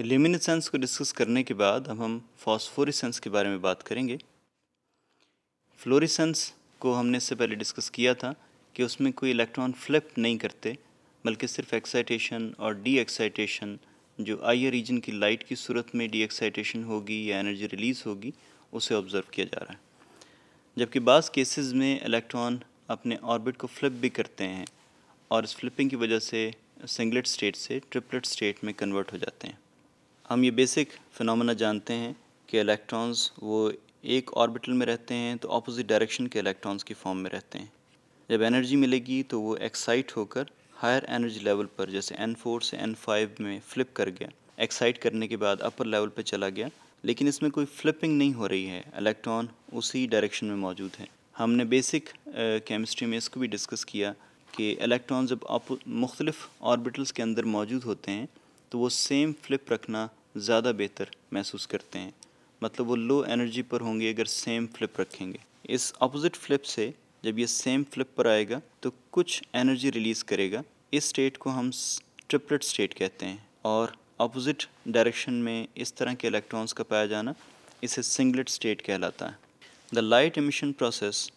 luminescence को discuss करने के बाद अब हम फॉस्फोरिसेंस के बारे में बात करेंगे फ्लोरिसेंस को हमने इससे पहले डिस्कस किया था कि उसमें कोई इलेक्ट्रॉन फ्लिप नहीं करते बल्कि सिर्फ एक्साइटेशन और डी एक्साइटेशन जो आई रीजन की लाइट की सूरत में डी एक्साइटेशन होगी या एनर्जी रिलीज़ होगी उसे ऑब्ज़र्व किया जा रहा है जबकि बास केसेस में इलेक्ट्रॉन अपने ऑर्बिट को फ्लिप भी करते हैं और इस फ्लिपिंग की वजह से सिंगलेट स्टेट से ट्रिपलेट स्टेट में कन्वर्ट हो जाते हैं हम ये बेसिक फिनोमेना जानते हैं कि इलेक्ट्रॉन्स वो एक ऑर्बिटल में रहते हैं तो ऑपोजिट डायरेक्शन के इलेक्ट्रॉन्स की फॉर्म में रहते हैं जब एनर्जी मिलेगी तो वो एक्साइट होकर हायर एनर्जी लेवल पर जैसे एन फोर से एन फाइव में फ्लिप कर गया एक्साइट करने के बाद अपर लेवल पर चला गया लेकिन इसमें कोई फ्लिपिंग नहीं हो रही है इलेक्ट्रॉन उसी डायरेक्शन में मौजूद है हमने बेसिक केमिस्ट्री में इसको भी डिस्कस किया कि इलेक्ट्रॉन जब मुख्तलिफ ऑर्बिटल्स के अंदर मौजूद होते हैं तो वो सेम फ्लिप रखना ज़्यादा बेहतर महसूस करते हैं मतलब वो लो एनर्जी पर होंगे अगर सेम फ्लिप रखेंगे इस अपोजिट फ्लिप से जब ये सेम फ्लिप पर आएगा तो कुछ एनर्जी रिलीज़ करेगा इस स्टेट को हम ट्रिपलेट स्टेट कहते हैं और अपोजिट डायरेक्शन में इस तरह के इलेक्ट्रॉन्स का पाया जाना इसे सिंगलेट स्टेट कहलाता है the light emission process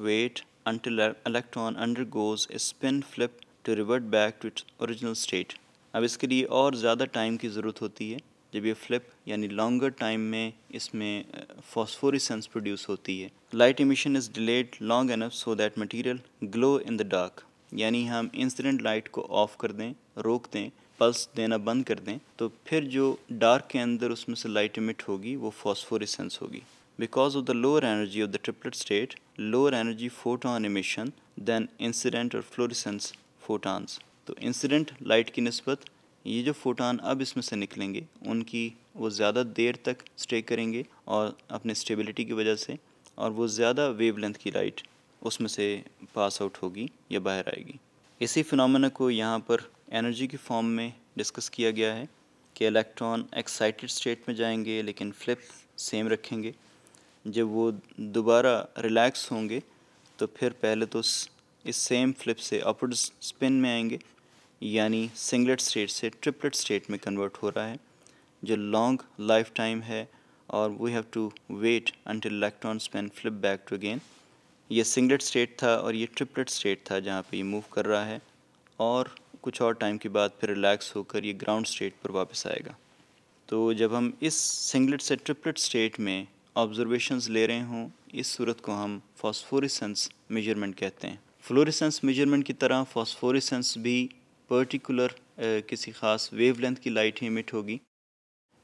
wait until electron undergoes a spin flip to revert back to its original state अब इसके लिए और ज़्यादा टाइम की ज़रूरत होती है जब ये फ्लिप यानी लॉन्गर टाइम में इसमें फॉस्फोरिसेंस प्रोड्यूस होती है light emission is delayed long enough so that material glow in the dark यानी हम इंसिडेंट लाइट को ऑफ कर दें रोक दें पल्स देना बंद कर दें तो फिर जो डार्क के अंदर उसमें से लाइट इमिट होगी वो फॉस्फोरिसेंस होगी because of the lower energy of the triplet state lower energy photon emission than incident और फ्लोरिसेंस फोटॉन्स तो इंसिडेंट लाइट की नस्बत ये जो फोटान अब इसमें से निकलेंगे उनकी वो ज़्यादा देर तक स्टे करेंगे और अपने स्टेबिलिटी की वजह से और वो ज़्यादा वेवलेंथ की लाइट उसमें से पास आउट होगी या बाहर आएगी इसी फिनमिना को यहाँ पर एनर्जी के फॉर्म में डिस्कस किया गया है कि इलेक्ट्रॉन एक्साइटेड स्टेट में जाएंगे लेकिन फ्लिप सेम रखेंगे जब वो दोबारा रिलैक्स होंगे तो फिर पहले तो इस सेम फ्लिप से अपवर्ड स्पिन में आएंगे यानी सिंगलेट स्टेट से ट्रिपलेट स्टेट में कन्वर्ट हो रहा है जो लॉन्ग लाइफ टाइम है और we have to wait until electron spin flip back to again ये सिंगलेट स्टेट था और ये ट्रिपलेट स्टेट था जहाँ पे ये मूव कर रहा है और कुछ और टाइम के बाद फिर रिलैक्स होकर ये ग्राउंड स्टेट पर वापस आएगा तो जब हम इस सिंगलेट से ट्रिपलेट स्टेट में ऑब्जर्वेशंस ले रहे हों इस सूरत को हम फॉस्फोरिसेंस मेजरमेंट कहते हैं फ्लोरिसेंस मेजरमेंट की तरह फॉस्फोरिसेंस भी पर्टिकुलर uh, किसी ख़ास वेवलेंथ की लाइट ही इमिट होगी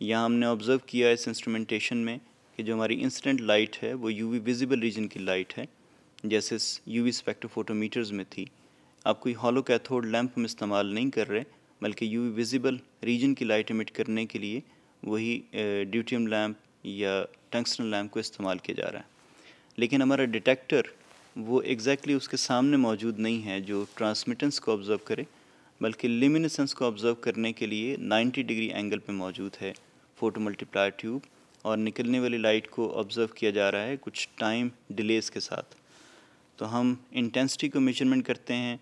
यहाँ हमने ऑब्ज़र्व किया इस इंस्ट्रूमेंटेशन में कि जो हमारी इंसिडेंट लाइट है वो यूवी विजिबल रीजन की लाइट है जैसे यूवी स्पेक्ट्रोफोटोमीटर्स में थी आप कोई हॉलो कैथोड लैंप हम इस्तेमाल नहीं कर रहे बल्कि यूवी विजिबल रीजन की लाइट इमिट करने के लिए वही ड्यूटियम uh, लैम्प या टंगस्टन लैम्प को इस्तेमाल किया जा रहा है लेकिन हमारा डिटेक्टर वो एग्जैक्टली exactly उसके सामने मौजूद नहीं है जो ट्रांसमिटेंस को ऑब्ज़र्व करे बल्कि लिमिनेसेंस को ऑब्ज़र्व करने के लिए 90 डिग्री एंगल पर मौजूद है फ़ोटो मल्टीप्लायर ट्यूब और निकलने वाली लाइट को ऑब्ज़र्व किया जा रहा है कुछ टाइम डिलेस के साथ तो हम इंटेंसिटी को मेजरमेंट करते हैं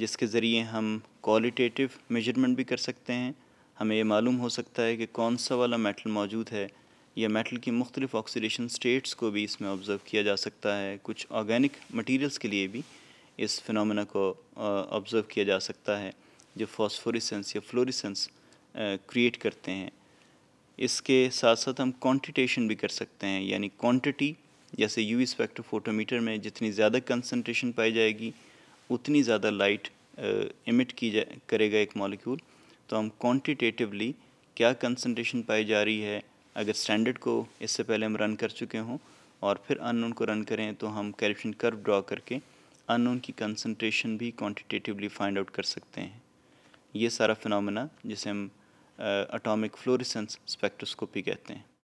जिसके ज़रिए हम क्वालिटेटिव मेजरमेंट भी कर सकते हैं हमें ये मालूम हो सकता है कि कौन सा वाला मेटल मौजूद है या मेटल की मुख्तलिफ ऑक्सीडेशन स्टेट्स को भी इसमें ऑब्ज़र्व किया जा सकता है कुछ ऑर्गेनिक मटेरियल्स के लिए भी इस फिनोमेना को ऑब्ज़र्व किया जा सकता है जो फॉस्फोरिसेंस या फ्लोरिसेंस क्रिएट करते हैं इसके साथ साथ हम क्वांटिटेशन भी कर सकते हैं यानी क्वांटिटी जैसे यू स्पेक्ट्रो फोटोमीटर में जितनी ज़्यादा कंसनट्रेशन पाई जाएगी उतनी ज़्यादा लाइट इमिट की जा करेगा एक मॉलिक्यूल तो हम क्वांटिटेटिवली क्या कंसनट्रेशन पाई जा रही है अगर स्टैंडर्ड को इससे पहले हम रन कर चुके हों और फिर अननोन को रन करें तो हम कैरेक्शन कर्व ड्रॉ करके अननोन की कंसनट्रेशन भी क्वांटिटेटिवली फाइंड आउट कर सकते हैं ये सारा फिनमिना जिसे हम अटोमिक फ्लोरिसेंस स्पेक्ट्रोस्कोपी कहते हैं